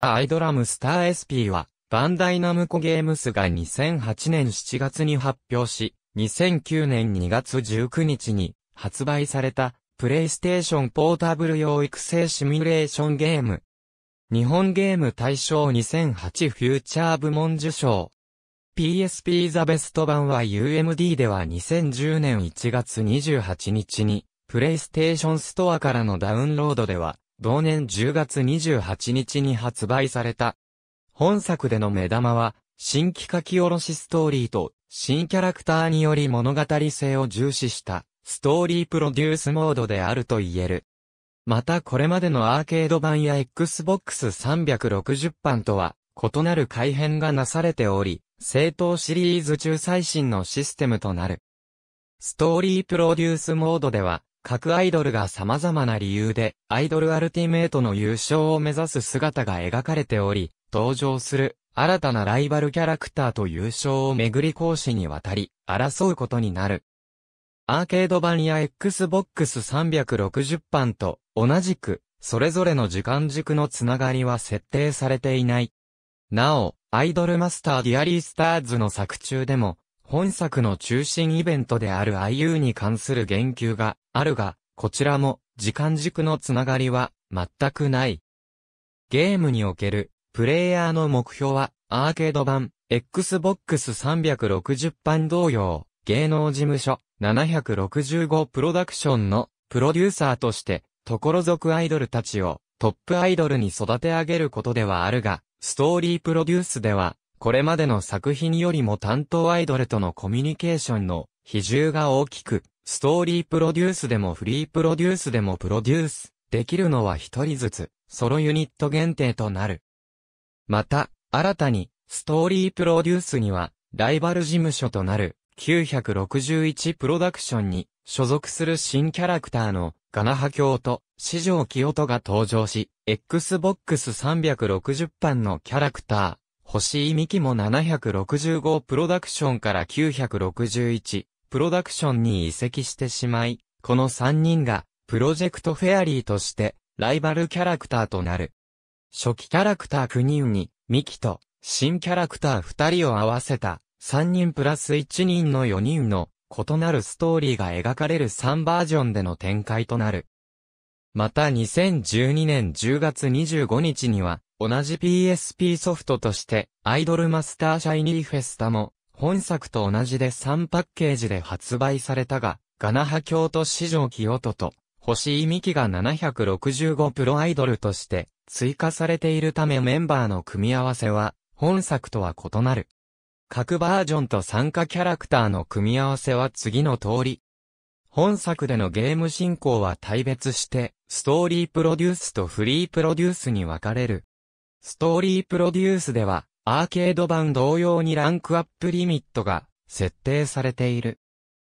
アイドラムスター SP は、バンダイナムコゲームスが2008年7月に発表し、2009年2月19日に発売された、プレイステーションポータブル用育成シミュレーションゲーム。日本ゲーム大賞2008フューチャー部門受賞。PSP ザベスト版は UMD では2010年1月28日に、プレイステーションストアからのダウンロードでは、同年10月28日に発売された。本作での目玉は、新規書き下ろしストーリーと、新キャラクターにより物語性を重視した、ストーリープロデュースモードであると言える。またこれまでのアーケード版や Xbox 360版とは、異なる改変がなされており、正当シリーズ中最新のシステムとなる。ストーリープロデュースモードでは、各アイドルが様々な理由で、アイドルアルティメイトの優勝を目指す姿が描かれており、登場する、新たなライバルキャラクターと優勝をめぐり講師にわたり、争うことになる。アーケード版や Xbox 360版と同じく、それぞれの時間軸のつながりは設定されていない。なお、アイドルマスターディアリースターズの作中でも、本作の中心イベントである IU に関する言及があるが、こちらも時間軸のつながりは全くない。ゲームにおけるプレイヤーの目標はアーケード版 Xbox 360版同様芸能事務所765プロダクションのプロデューサーとしてところ族アイドルたちをトップアイドルに育て上げることではあるがストーリープロデュースではこれまでの作品よりも担当アイドルとのコミュニケーションの比重が大きくストーリープロデュースでもフリープロデュースでもプロデュースできるのは一人ずつ、ソロユニット限定となる。また、新たに、ストーリープロデュースには、ライバル事務所となる、961プロダクションに所属する新キャラクターのガナハ教と四条清人が登場し、Xbox 360版のキャラクター、星井美希も765プロダクションから961プロダクションに移籍してしまい、この3人が、プロジェクトフェアリーとして、ライバルキャラクターとなる。初期キャラクター9人に、ミキと、新キャラクター2人を合わせた、3人プラス1人の4人の、異なるストーリーが描かれる3バージョンでの展開となる。また2012年10月25日には、同じ PSP ソフトとして、アイドルマスターシャイニーフェスタも本作と同じで3パッケージで発売されたが、ガナハ京都市場清都と、星井美希が765プロアイドルとして追加されているためメンバーの組み合わせは本作とは異なる。各バージョンと参加キャラクターの組み合わせは次の通り。本作でのゲーム進行は大別して、ストーリープロデュースとフリープロデュースに分かれる。ストーリープロデュースでは、アーケード版同様にランクアップリミットが設定されている。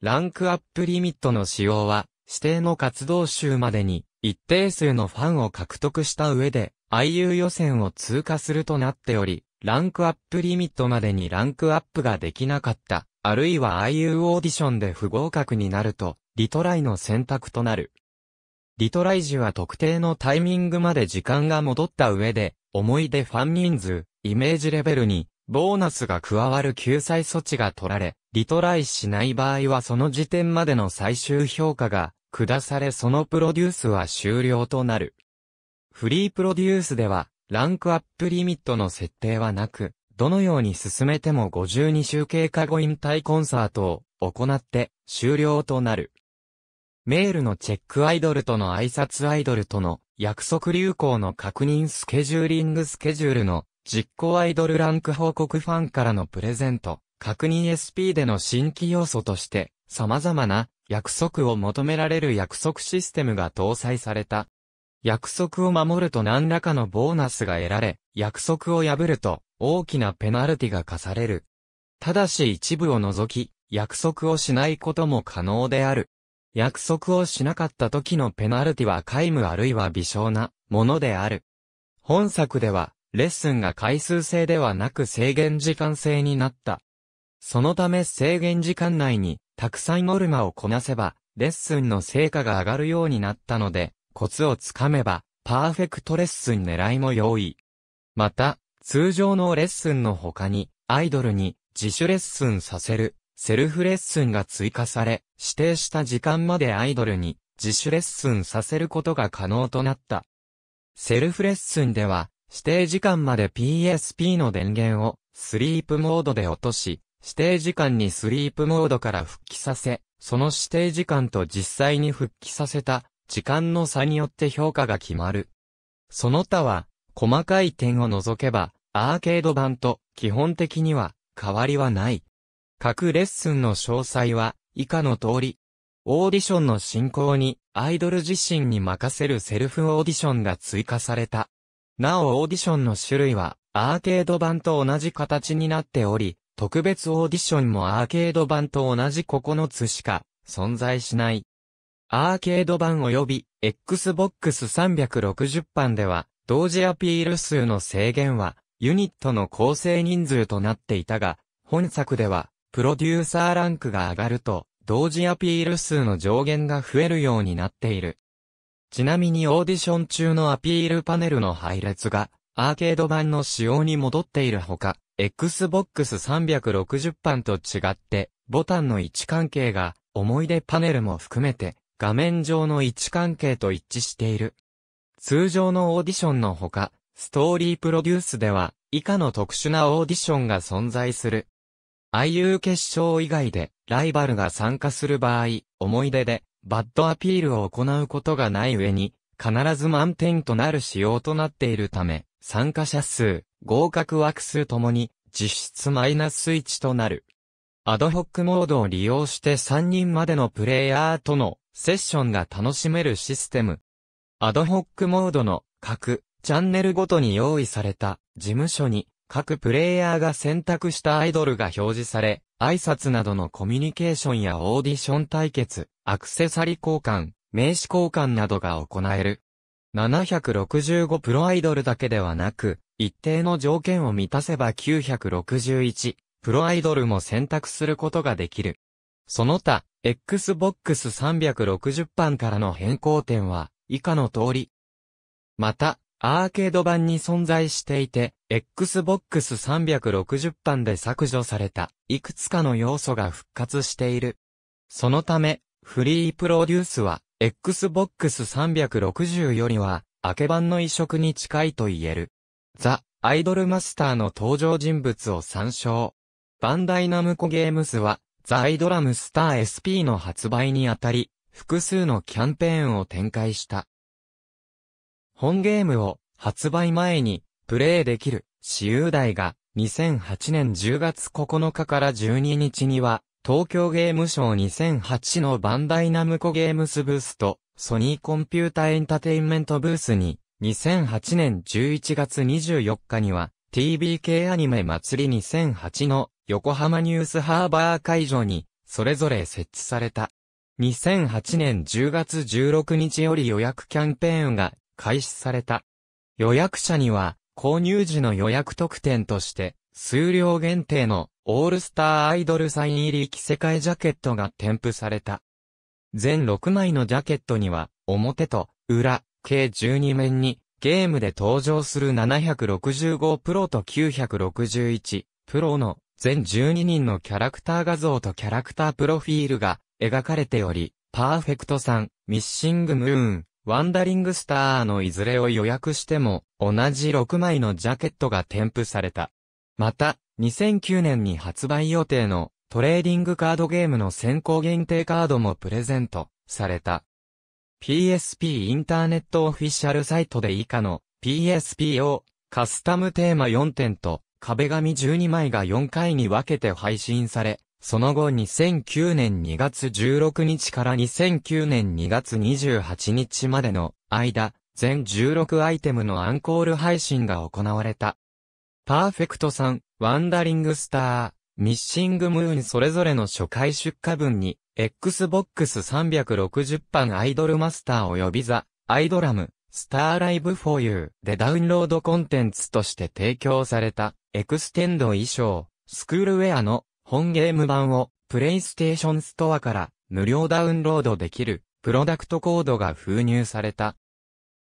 ランクアップリミットの使用は、指定の活動集までに一定数のファンを獲得した上で IU 予選を通過するとなっており、ランクアップリミットまでにランクアップができなかった、あるいは IU オーディションで不合格になると、リトライの選択となる。リトライ時は特定のタイミングまで時間が戻った上で、思い出ファン人数、イメージレベルに、ボーナスが加わる救済措置が取られ、リトライしない場合はその時点までの最終評価が、下されそのプロデュースは終了となる。フリープロデュースでは、ランクアップリミットの設定はなく、どのように進めても52集経過後引退コンサートを行って終了となる。メールのチェックアイドルとの挨拶アイドルとの約束流行の確認スケジューリングスケジュールの実行アイドルランク報告ファンからのプレゼント、確認 SP での新規要素として、様々な約束を求められる約束システムが搭載された。約束を守ると何らかのボーナスが得られ、約束を破ると大きなペナルティが課される。ただし一部を除き、約束をしないことも可能である。約束をしなかった時のペナルティは皆無あるいは微小なものである。本作では、レッスンが回数制ではなく制限時間制になった。そのため制限時間内に、たくさんノルマをこなせば、レッスンの成果が上がるようになったので、コツをつかめば、パーフェクトレッスン狙いも容易。また、通常のレッスンの他に、アイドルに自主レッスンさせる、セルフレッスンが追加され、指定した時間までアイドルに自主レッスンさせることが可能となった。セルフレッスンでは、指定時間まで PSP の電源をスリープモードで落とし、指定時間にスリープモードから復帰させ、その指定時間と実際に復帰させた時間の差によって評価が決まる。その他は、細かい点を除けば、アーケード版と基本的には変わりはない。各レッスンの詳細は以下の通り。オーディションの進行にアイドル自身に任せるセルフオーディションが追加された。なおオーディションの種類は、アーケード版と同じ形になっており、特別オーディションもアーケード版と同じ9つしか存在しない。アーケード版及び Xbox 360版では、同時アピール数の制限は、ユニットの構成人数となっていたが、本作では、プロデューサーランクが上がると、同時アピール数の上限が増えるようになっている。ちなみにオーディション中のアピールパネルの配列が、アーケード版の仕様に戻っているほか、Xbox 360版と違って、ボタンの位置関係が、思い出パネルも含めて、画面上の位置関係と一致している。通常のオーディションのほか、ストーリープロデュースでは、以下の特殊なオーディションが存在する。IU 決勝以外で、ライバルが参加する場合、思い出で、バッドアピールを行うことがない上に、必ず満点となる仕様となっているため、参加者数、合格枠数ともに、実質マイナス1となる。アドホックモードを利用して3人までのプレイヤーとのセッションが楽しめるシステム。アドホックモードの各チャンネルごとに用意された事務所に各プレイヤーが選択したアイドルが表示され、挨拶などのコミュニケーションやオーディション対決、アクセサリ交換、名刺交換などが行える。765プロアイドルだけではなく、一定の条件を満たせば961、プロアイドルも選択することができる。その他、Xbox 360版からの変更点は、以下の通り。また、アーケード版に存在していて、Xbox 360版で削除された、いくつかの要素が復活している。そのため、フリープロデュースは、Xbox 360よりは、明け版の移植に近いと言える。ザ・アイドルマスターの登場人物を参照。バンダイナムコゲームズは、ザ・アイドラムスター SP の発売にあたり、複数のキャンペーンを展開した。本ゲームを発売前にプレイできる私有台が2008年10月9日から12日には東京ゲームショー2008のバンダイナムコゲームスブースとソニーコンピュータエンタテインメントブースに2008年11月24日には TBK アニメ祭り2008の横浜ニュースハーバー会場にそれぞれ設置された。2008年10月16日より予約キャンペーンが開始された。予約者には購入時の予約特典として数量限定のオールスターアイドルサイン入り着せ替えジャケットが添付された。全6枚のジャケットには、表と裏、計12面に、ゲームで登場する765プロと961プロの全12人のキャラクター画像とキャラクタープロフィールが描かれており、パーフェクトさん、ミッシングムーン、ワンダリングスターのいずれを予約しても、同じ6枚のジャケットが添付された。また、2009年に発売予定のトレーディングカードゲームの先行限定カードもプレゼントされた。PSP インターネットオフィシャルサイトで以下の PSP をカスタムテーマ4点と壁紙12枚が4回に分けて配信され、その後2009年2月16日から2009年2月28日までの間、全16アイテムのアンコール配信が行われた。パーフェクトさん、ワンダリングスター、ミッシングムーンそれぞれの初回出荷分に、Xbox 360版アイドルマスター及びザ、アイドラム、スターライブフォーユーでダウンロードコンテンツとして提供された、エクステンド衣装、スクールウェアの本ゲーム版を、プレイステーションストアから無料ダウンロードできる、プロダクトコードが封入された。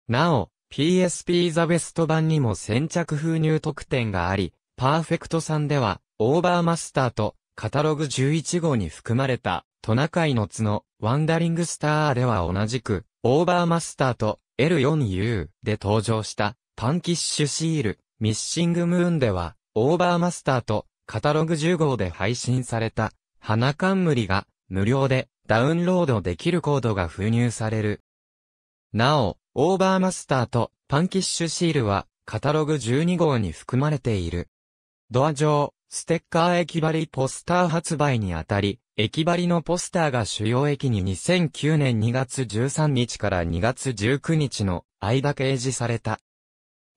なお、PSP ザベスト版にも先着封入特典があり、パーフェクトさんでは、オーバーマスターと、カタログ11号に含まれた、トナカイの角、ワンダリングスターでは同じく、オーバーマスターと L4U で登場した、パンキッシュシール、ミッシングムーンでは、オーバーマスターと、カタログ10号で配信された、花冠が、無料で、ダウンロードできるコードが封入される。なお、オーバーマスターとパンキッシュシールはカタログ12号に含まれている。ドア上、ステッカー駅張りポスター発売にあたり、駅張りのポスターが主要駅に2009年2月13日から2月19日の間掲示された。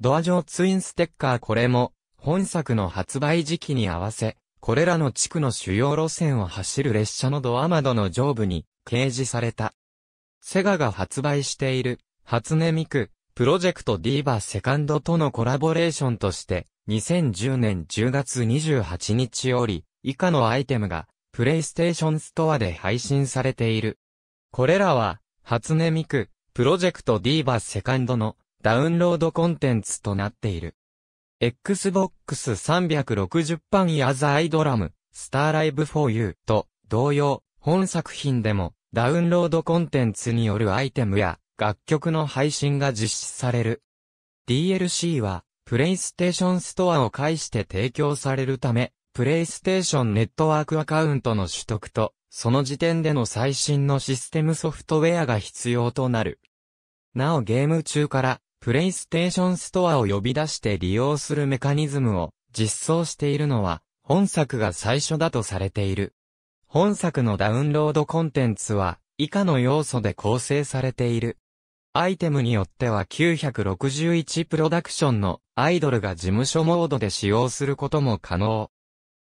ドア上ツインステッカーこれも、本作の発売時期に合わせ、これらの地区の主要路線を走る列車のドア窓の上部に掲示された。セガが発売している初音ミク、プロジェクトディーバセカンドとのコラボレーションとして、2010年10月28日より、以下のアイテムが、プレイステーションストアで配信されている。これらは、初音ミク、プロジェクトディーバセカンドのダウンロードコンテンツとなっている。Xbox 360版やザアイドラム、スターライブ 4U と同様、本作品でもダウンロードコンテンツによるアイテムや楽曲の配信が実施される。DLC は、プレイステーションストアを介して提供されるため、プレイステーションネットワークアカウントの取得と、その時点での最新のシステムソフトウェアが必要となる。なおゲーム中から、プレイステーションストアを呼び出して利用するメカニズムを実装しているのは、本作が最初だとされている。本作のダウンロードコンテンツは、以下の要素で構成されている。アイテムによっては961プロダクションのアイドルが事務所モードで使用することも可能。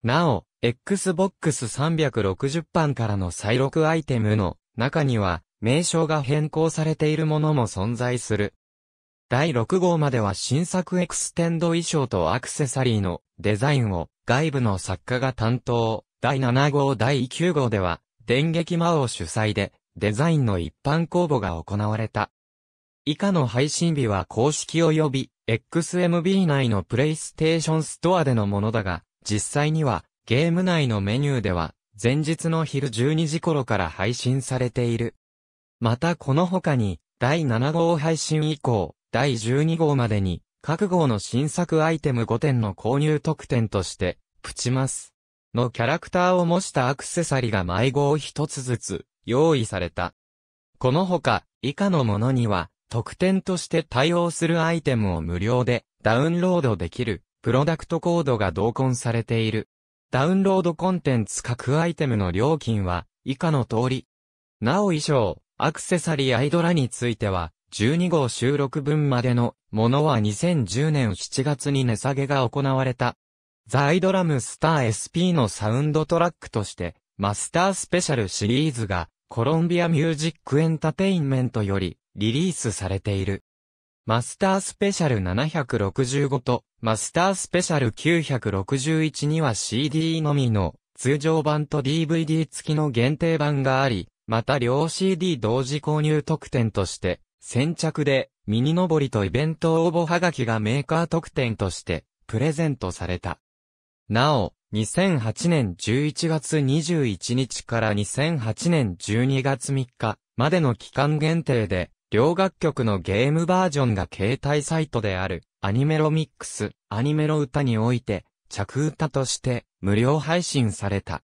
なお、Xbox 360版からの再録アイテムの中には名称が変更されているものも存在する。第6号までは新作エクステンド衣装とアクセサリーのデザインを外部の作家が担当。第7号第9号では電撃魔王主催でデザインの一般公募が行われた。以下の配信日は公式及び XMB 内のプレイステーションストアでのものだが、実際にはゲーム内のメニューでは前日の昼12時頃から配信されている。またこの他に第7号配信以降、第12号までに各号の新作アイテム5点の購入特典として、プチマスのキャラクターを模したアクセサリが毎号一つずつ用意された。この他、以下のものには、特典として対応するアイテムを無料でダウンロードできるプロダクトコードが同梱されている。ダウンロードコンテンツ各アイテムの料金は以下の通り。なお衣装、アクセサリーアイドラについては、12号収録分までのものは2010年7月に値下げが行われた。ザ・アイドラムスター SP のサウンドトラックとして、マスタースペシャルシリーズがコロンビアミュージックエンタテインメントよりリリースされている。マスタースペシャル765とマスタースペシャル961には CD のみの通常版と DVD 付きの限定版があり、また両 CD 同時購入特典として先着でミニのぼりとイベント応募はがきがメーカー特典としてプレゼントされた。なお、2008年11月21日から2008年12月3日までの期間限定で両楽曲のゲームバージョンが携帯サイトであるアニメロミックス、アニメロ歌において着歌として無料配信された。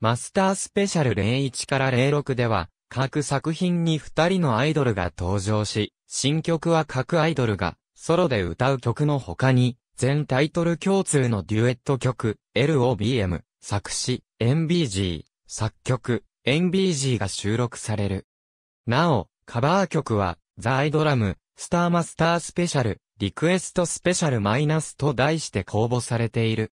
マスタースペシャル01から06では各作品に二人のアイドルが登場し、新曲は各アイドルがソロで歌う曲の他に全タイトル共通のデュエット曲 LOBM 作詞 NBG 作曲 NBG が収録される。なお、カバー曲は、ザ・アイドラム、スターマスタースペシャル、リクエストスペシャルマイナスと題して公募されている。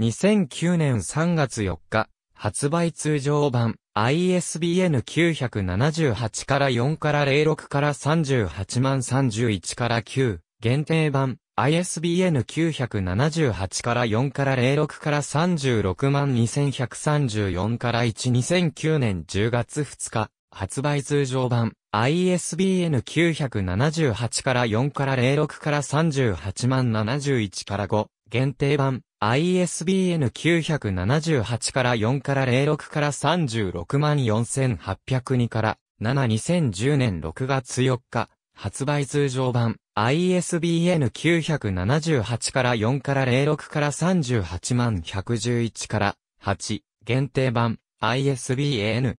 2009年3月4日、発売通常版 ISBN 978から4から06から38万31から9、限定版 ISBN 978から4から06から36万2134から12009年10月2日、発売通常版、ISBN 978から4から06から38万71から5、限定版、ISBN 978から4から06から36万4802から7 2010年6月4日、発売通常版、ISBN 978から4から06から38万111から8、限定版、ISBN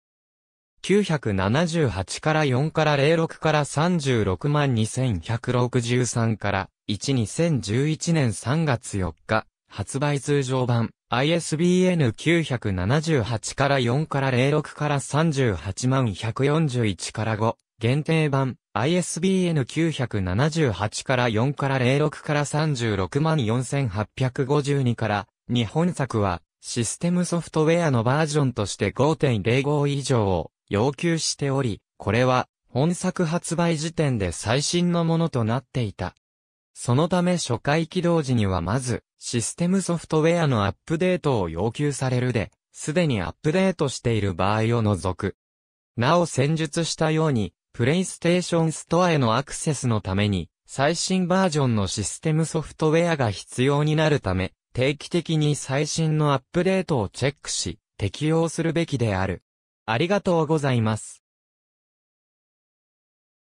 978から4から06から36万2163から12011年3月4日、発売通常版、ISBN 978から4から06から38万141から5、限定版、ISBN 978から4から06から36万4852から、日本作は、システムソフトウェアのバージョンとして5.05以上を、要求しており、これは本作発売時点で最新のものとなっていた。そのため初回起動時にはまず、システムソフトウェアのアップデートを要求されるで、すでにアップデートしている場合を除く。なお戦術したように、プレイステーションストアへのアクセスのために、最新バージョンのシステムソフトウェアが必要になるため、定期的に最新のアップデートをチェックし、適用するべきである。ありがとうございます。